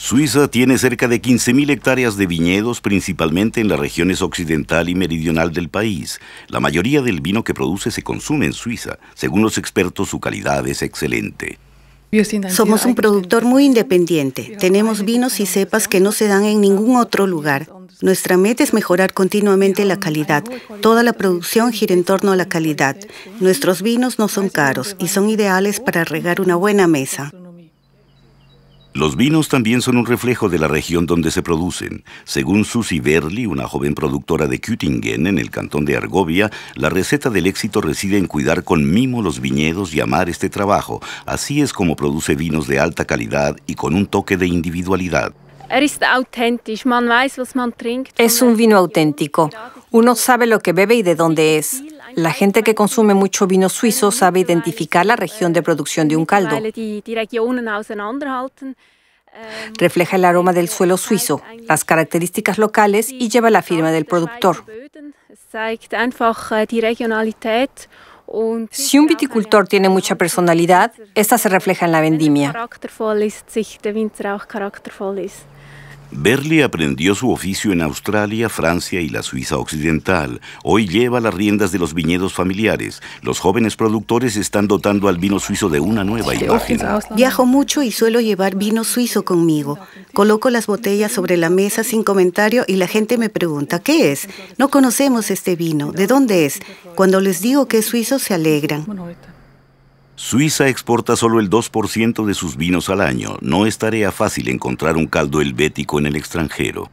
Suiza tiene cerca de 15.000 hectáreas de viñedos, principalmente en las regiones occidental y meridional del país. La mayoría del vino que produce se consume en Suiza. Según los expertos, su calidad es excelente. Somos un productor muy independiente. Tenemos vinos y cepas que no se dan en ningún otro lugar. Nuestra meta es mejorar continuamente la calidad. Toda la producción gira en torno a la calidad. Nuestros vinos no son caros y son ideales para regar una buena mesa. Los vinos también son un reflejo de la región donde se producen. Según Susi Berli, una joven productora de Küttingen, en el cantón de Argovia, la receta del éxito reside en cuidar con mimo los viñedos y amar este trabajo. Así es como produce vinos de alta calidad y con un toque de individualidad. Er es un vino auténtico. Uno sabe lo que bebe y de dónde es. La gente que consume mucho vino suizo sabe identificar la región de producción de un caldo. Refleja el aroma del suelo suizo, las características locales y lleva la firma del productor. Si un viticultor tiene mucha personalidad, esta se refleja en la vendimia. Berli aprendió su oficio en Australia, Francia y la Suiza Occidental. Hoy lleva las riendas de los viñedos familiares. Los jóvenes productores están dotando al vino suizo de una nueva imagen. Viajo mucho y suelo llevar vino suizo conmigo. Coloco las botellas sobre la mesa sin comentario y la gente me pregunta, ¿qué es? No conocemos este vino. ¿De dónde es? Cuando les digo que es suizo se alegran. Suiza exporta solo el 2% de sus vinos al año. No es tarea fácil encontrar un caldo helvético en el extranjero.